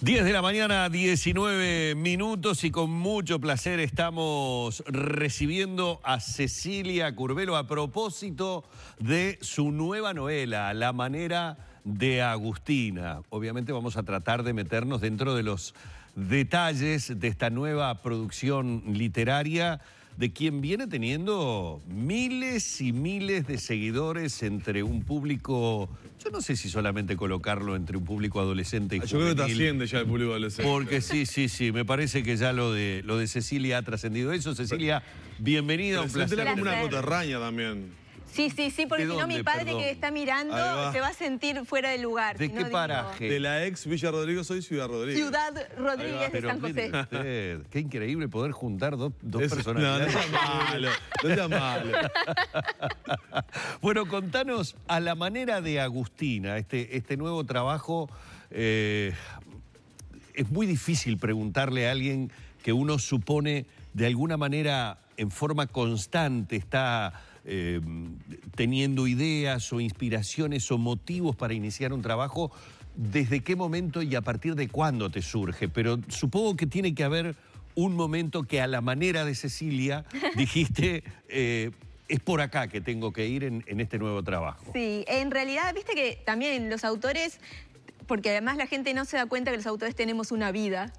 10 de la mañana, 19 minutos y con mucho placer estamos recibiendo a Cecilia Curvelo a propósito de su nueva novela, La manera de Agustina. Obviamente vamos a tratar de meternos dentro de los detalles de esta nueva producción literaria de quien viene teniendo miles y miles de seguidores entre un público, yo no sé si solamente colocarlo entre un público adolescente y ah, Yo creo que trasciende ya el público adolescente. Porque sí, sí, sí, me parece que ya lo de, lo de Cecilia ha trascendido eso. Cecilia, bienvenida, un placer. Una coterraña también. Sí, sí, sí, porque si no mi padre que está mirando se va a sentir fuera de lugar. ¿De qué paraje? De la ex Villa Rodríguez, soy Ciudad Rodríguez. Ciudad Rodríguez de San José. qué increíble poder juntar dos, dos No, no sea malo, no malo. bueno, contanos a la manera de Agustina, este, este nuevo trabajo. Eh, es muy difícil preguntarle a alguien que uno supone de alguna manera en forma constante está Em, teniendo ideas o inspiraciones o motivos para iniciar un trabajo, ¿desde qué momento y a partir de cuándo te surge? Pero supongo que tiene que haber un momento que a la manera de Cecilia dijiste... Eh, es por acá que tengo que ir en, en, este nuevo trabajo. Sí, en realidad, viste que también los autores porque además la gente no se da cuenta que los autores tenemos una vida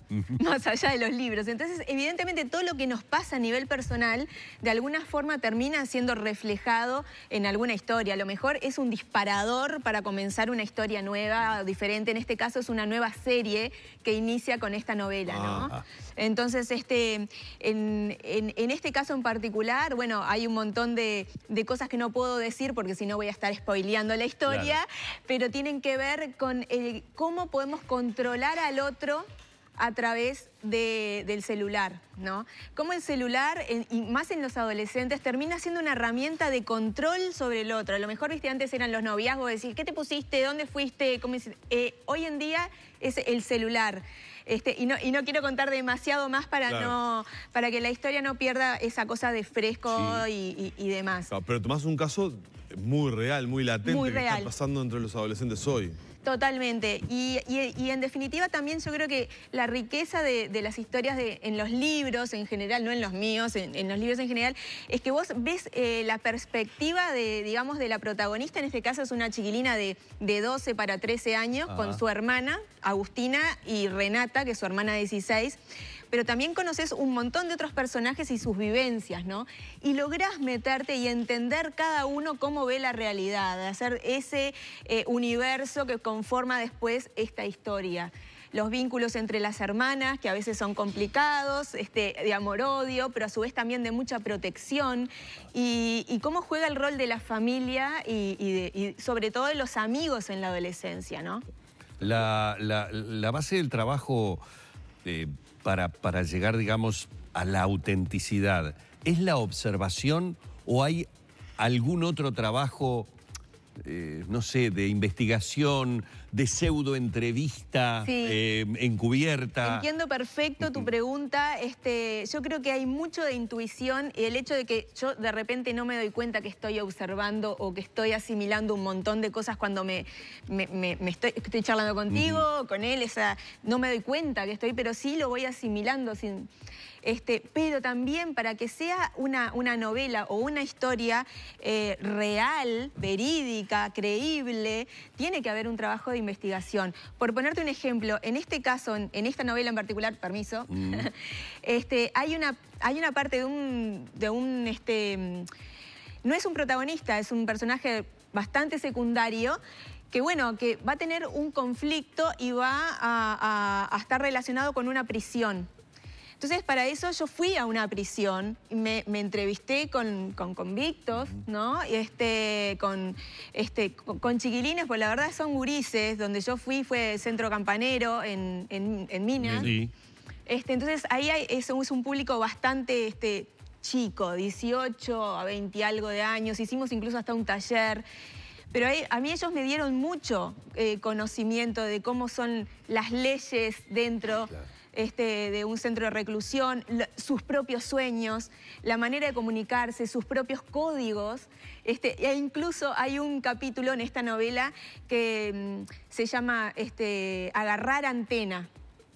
más allá de los libros. Entonces, evidentemente, todo lo que nos pasa a nivel personal, de alguna forma termina siendo reflejado en alguna historia. A lo mejor es un disparador para comenzar una historia nueva o diferente. En este caso es una nueva serie que inicia con esta novela, ¿no? Ah. Entonces, este, en, este caso en particular, bueno, hay un montón de, cosas que no puedo decir porque si no voy a estar spoileando la historia, pero tienen que ver con... El, cómo podemos controlar al otro a través del celular, ¿no? Cómo el celular, y más en los adolescentes, termina siendo una herramienta de control sobre el otro. A lo mejor, viste, antes eran los noviazgos, decir, ¿qué te pusiste? ¿Dónde fuiste? Eh, hoy en día es el celular. Este, y, no, quiero contar demasiado más para, no, para que la historia no pierda esa cosa de fresco y, demás. pero tomás un caso muy real, muy latente que está pasando entre los adolescentes hoy. Totalmente. Y, en definitiva también yo creo que la riqueza de, las historias en los libros en general, no en los míos, en, los libros en general, es que vos ves eh, la perspectiva de, digamos, de la protagonista, en este caso es una chiquilina de, de 12 para 13 años, con su hermana, Agustina, y Renata, que es su hermana de 16 pero también conoces un montón de otros personajes y sus vivencias, ¿no? Y lográs meterte y entender cada uno cómo ve la realidad, hacer ese eh, universo que conforma después esta historia los vínculos entre las hermanas, que a veces son complicados, este, de amor-odio, pero a su vez también de mucha protección, y, cómo juega el rol de la familia y, sobre todo de los amigos en la adolescencia, ¿no? La, base del trabajo... Eh, para, llegar, digamos, a la autenticidad? ¿Es la observación o hay algún otro trabajo eh, no sé, de investigación, de pseudo entrevista eh, encubierta. Entiendo perfecto tu pregunta. Este, yo creo que hay mucho de intuición y el hecho de que yo de repente no me doy cuenta que estoy observando o que estoy asimilando un montón de cosas cuando me, estoy, estoy, charlando contigo, con él, no me doy cuenta que estoy, pero sí lo voy asimilando sin. Este, pero también para que sea una, una novela o una historia eh, real, verídica, creíble, tiene que haber un trabajo de investigación. Por ponerte un ejemplo, en este caso, en, esta novela en particular, permiso, este, hay, una, hay una parte de un... este, no es un protagonista, es un personaje bastante secundario que bueno, que va a tener un conflicto y va a estar relacionado con una prisión. Entonces, para eso yo fui a una prisión, me, me entrevisté con, con, convictos, ¿no? Este, con, este, con, chiquilines, pues la verdad son gurises, donde yo fui fue Centro Campanero en, en, Minas. Este, entonces, ahí hay, es, un público bastante... Este, chico, 18 a 20 algo de años, hicimos incluso hasta un taller. Pero a mí ellos me dieron mucho eh, conocimiento de cómo son las leyes dentro este, de un centro de reclusión, sus propios sueños, la manera de comunicarse, sus propios códigos. Este, e incluso hay un capítulo en esta novela que mm, se llama este, Agarrar antena.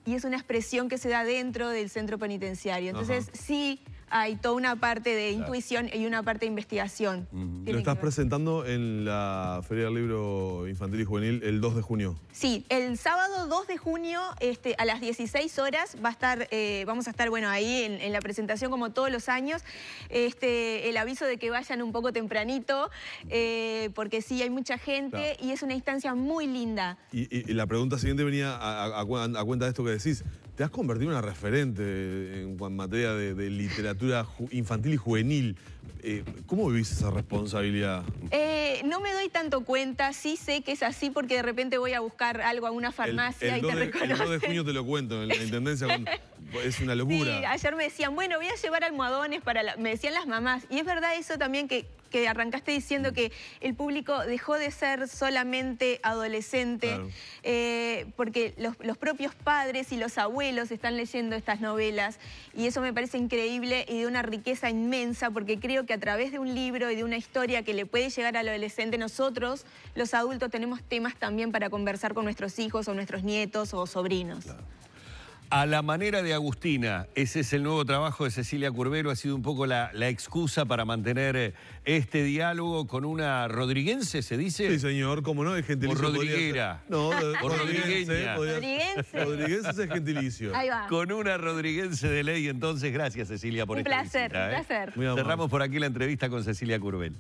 Y es una expresión que se da dentro del centro penitenciario. Entonces, sí hay toda una parte de intuición y una parte de investigación. Lo estás presentando en la Feria del Libro Infantil y Juvenil el 2 de junio. Sí, el sábado 2 de junio este, a las 16 horas va a estar, eh, vamos a estar bueno, ahí en, la presentación como todos los años. Este, el aviso de que vayan un poco tempranito, eh, porque sí, hay mucha gente y es una instancia muy linda. Y, la pregunta siguiente venía a cuenta de esto que decís te has convertido en una referente en, materia de, literatura infantil y juvenil. Eh, ¿Cómo vivís esa responsabilidad? Eh, no me doy tanto cuenta, sí sé que es así porque de repente voy a buscar algo a una farmacia y te El 2 de junio te lo cuento en la Intendencia es una locura. ayer me decían, bueno, voy a llevar almohadones para... La... Me decían las mamás. Y es verdad eso también que, arrancaste diciendo mm. que el público dejó de ser solamente adolescente, eh, porque los, los, propios padres y los abuelos están leyendo estas novelas y eso me parece increíble y de una riqueza inmensa, porque creo que a través de un libro y de una historia que le puede llegar al adolescente, nosotros, los adultos, tenemos temas también para conversar con nuestros hijos o nuestros nietos o sobrinos. A la manera de Agustina, ese es el nuevo trabajo de Cecilia Curbero, ha sido un poco la, excusa para mantener eh, este diálogo con una rodriguense, ¿se dice? Sí, señor, como no, es gentilicio. O rodriguera. No, eh, Rodriguense. Rodriguense es gentilicio. Ahí va. Con una rodriguense de ley, entonces, gracias Cecilia por un Un ¿eh? placer, un placer. Cerramos por aquí la entrevista con Cecilia Curbel.